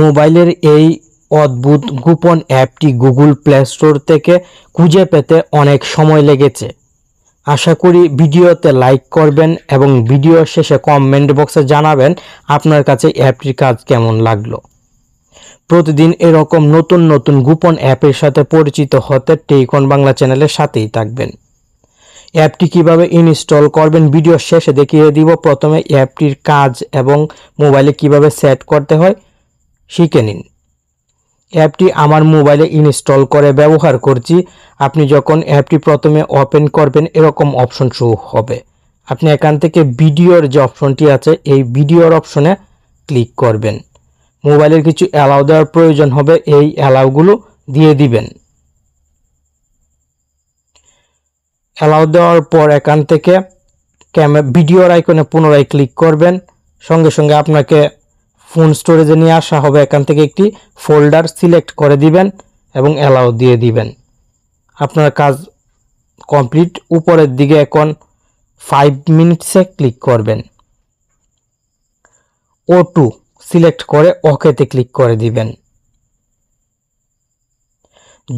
মোবাইলের এই অদ্ভুত গোপন অ্যাপটি গুগল প্লে স্টোর থেকে খুঁজে পেতে অনেক সময় লেগেছে আশা করি ভিডিওতে লাইক করবেন এবং ভিডিও শেষে কমেন্ট বক্সে জানাবেন আপনার কাছে অ্যাপটির কাজ কেমন লাগলো প্রতিদিন এরকম নতুন নতুন গোপন অ্যাপের সাথে পরিচিত হতে টেইকন বাংলা চ্যানেলের সাথেই থাকবেন অ্যাপটি কিভাবে ইনস্টল করবেন ভিডিও শেষে দেখিয়ে দিব প্রথমে অ্যাপটির কাজ এবং মোবাইলে কিভাবে সেট করতে হয় শিখে নিন অ্যাপটি আমার মোবাইলে ইনস্টল করে ব্যবহার করছি আপনি যখন অ্যাপটি প্রথমে ওপেন করবেন এরকম অপশন শো হবে আপনি এখান থেকে ভিডিওর যে অপশনটি আছে এই ভিডিওর অপশনে ক্লিক করবেন মোবাইলের কিছু অ্যালাউ দেওয়ার প্রয়োজন হবে এই অ্যালাউগুলো দিয়ে দিবেন অ্যালাউ দেওয়ার পর এখান থেকে ক্যামেরা ভিডিওর আইকনে পুনরায় ক্লিক করবেন সঙ্গে সঙ্গে আপনাকে ফোন স্টোরেজে নিয়ে আসা হবে এখান থেকে একটি ফোল্ডার সিলেক্ট করে দিবেন এবং অ্যালাউ দিয়ে দিবেন আপনার কাজ কমপ্লিট উপরের দিকে এখন ফাইভ মিনিটসে ক্লিক করবেন ও টু সিলেক্ট করে ওকেতে ক্লিক করে দিবেন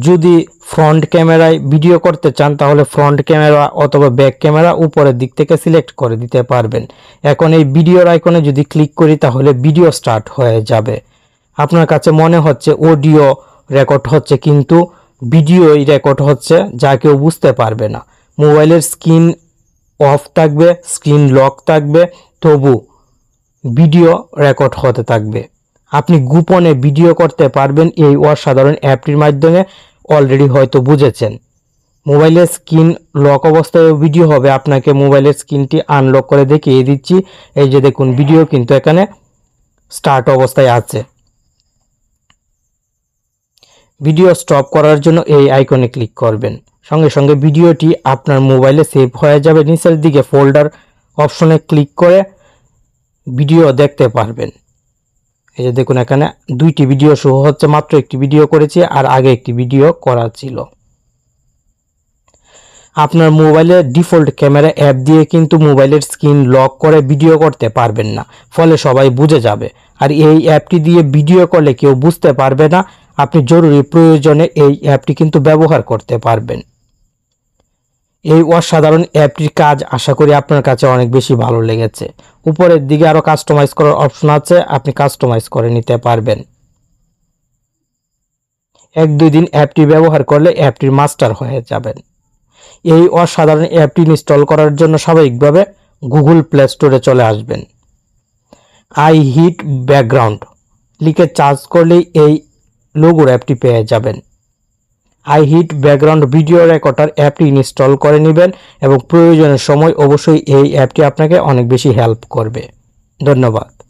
যদি ফ্রন্ট ক্যামেরায় ভিডিও করতে চান তাহলে ফ্রন্ট ক্যামেরা অথবা ব্যাক ক্যামেরা উপরের দিক থেকে সিলেক্ট করে দিতে পারবেন এখন এই ভিডিওর আইকনে যদি ক্লিক করি তাহলে ভিডিও স্টার্ট হয়ে যাবে আপনার কাছে মনে হচ্ছে অডিও রেকর্ড হচ্ছে কিন্তু ভিডিওই রেকর্ড হচ্ছে যা কেউ বুঝতে পারবে না মোবাইলের স্ক্রিন অফ থাকবে স্ক্রিন লক থাকবে তবু ভিডিও রেকর্ড হতে থাকবে আপনি গোপনে ভিডিও করতে পারবেন এই অসাধারণ অ্যাপটির মাধ্যমে অলরেডি হয়তো বুঝেছেন মোবাইলের স্ক্রিন লক অবস্থায় ভিডিও হবে আপনাকে মোবাইলের স্ক্রিনটি আনলক করে দেখিয়ে দিচ্ছি এই যে দেখুন ভিডিও কিন্তু এখানে স্টার্ট অবস্থায় আছে ভিডিও স্টপ করার জন্য এই আইকনে ক্লিক করবেন সঙ্গে সঙ্গে ভিডিওটি আপনার মোবাইলে সেভ হয়ে যাবে নিচের দিকে ফোল্ডার অপশনে ক্লিক করে ভিডিও দেখতে পারবেন এই যে দেখুন এখানে দুইটি ভিডিও শো হচ্ছে মাত্র একটি ভিডিও করেছি আর আগে একটি ভিডিও করা ছিল আপনার মোবাইলে ডিফল্ট ক্যামেরা অ্যাপ দিয়ে কিন্তু মোবাইলের স্ক্রিন লক করে ভিডিও করতে পারবেন না ফলে সবাই বুঝে যাবে আর এই অ্যাপটি দিয়ে ভিডিও করলে কেউ বুঝতে পারবে না আপনি জরুরি প্রয়োজনে এই অ্যাপটি কিন্তু ব্যবহার করতে পারবেন এই অসাধারণ অ্যাপটির কাজ আশা করি আপনার কাছে অনেক বেশি ভালো লেগেছে উপরের দিকে আরও কাস্টমাইজ করার অপশন আছে আপনি কাস্টমাইজ করে নিতে পারবেন এক দুই দিন অ্যাপটি ব্যবহার করলে অ্যাপটির মাস্টার হয়ে যাবেন এই অসাধারণ অ্যাপটি ইনস্টল করার জন্য স্বাভাবিকভাবে গুগল প্লে স্টোরে চলে আসবেন আই হিট ব্যাকগ্রাউন্ড লিখে চার্জ করলেই এই লোগোর অ্যাপটি পেয়ে যাবেন I hit background video recorder অ্যাপটি ইনস্টল করে নেবেন এবং প্রয়োজনের সময় অবশ্যই এই অ্যাপটি আপনাকে অনেক বেশি হেল্প করবে ধন্যবাদ